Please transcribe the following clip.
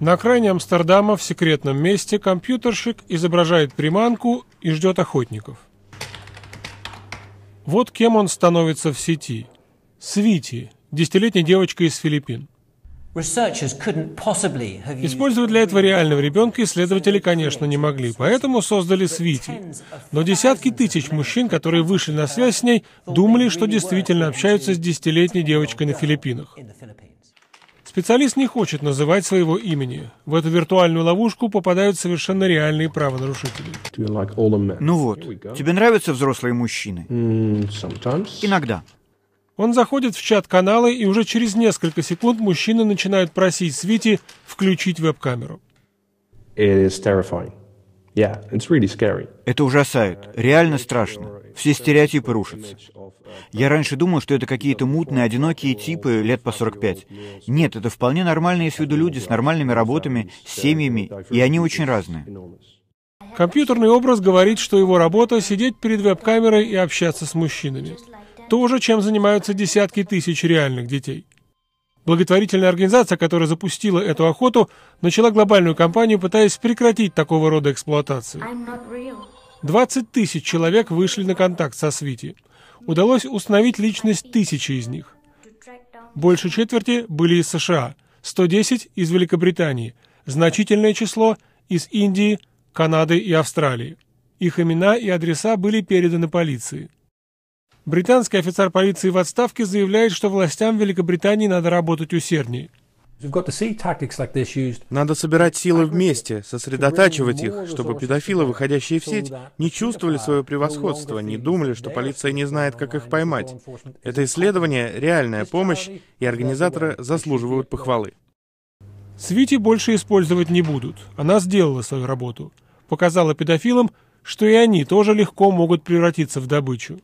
На окраине Амстердама в секретном месте компьютерщик изображает приманку и ждет охотников. Вот кем он становится в сети. Свити, десятилетняя девочка из Филиппин. Использовать для этого реального ребенка исследователи, конечно, не могли, поэтому создали Свити. Но десятки тысяч мужчин, которые вышли на связь с ней, думали, что действительно общаются с десятилетней девочкой на Филиппинах. Специалист не хочет называть своего имени. В эту виртуальную ловушку попадают совершенно реальные правонарушители. Ну вот, тебе нравятся взрослые мужчины? Mm, Иногда. Он заходит в чат канала, и уже через несколько секунд мужчины начинают просить Свити включить веб-камеру. Это ужасает. Реально страшно все стереотипы рушатся. Я раньше думал, что это какие-то мутные, одинокие типы лет по 45. Нет, это вполне нормальные с виду люди с нормальными работами, с семьями, и они очень разные. Компьютерный образ говорит, что его работа — сидеть перед веб-камерой и общаться с мужчинами. То же, чем занимаются десятки тысяч реальных детей. Благотворительная организация, которая запустила эту охоту, начала глобальную кампанию, пытаясь прекратить такого рода эксплуатацию. 20 тысяч человек вышли на контакт со Свити. Удалось установить личность тысячи из них. Больше четверти были из США, 110 из Великобритании, значительное число из Индии, Канады и Австралии. Их имена и адреса были переданы полиции. Британский офицер полиции в отставке заявляет, что властям Великобритании надо работать усерднее. Надо собирать силы вместе, сосредотачивать их, чтобы педофилы, выходящие в сеть, не чувствовали свое превосходство, не думали, что полиция не знает, как их поймать. Это исследование — реальная помощь, и организаторы заслуживают похвалы. Свити больше использовать не будут. Она сделала свою работу. Показала педофилам, что и они тоже легко могут превратиться в добычу.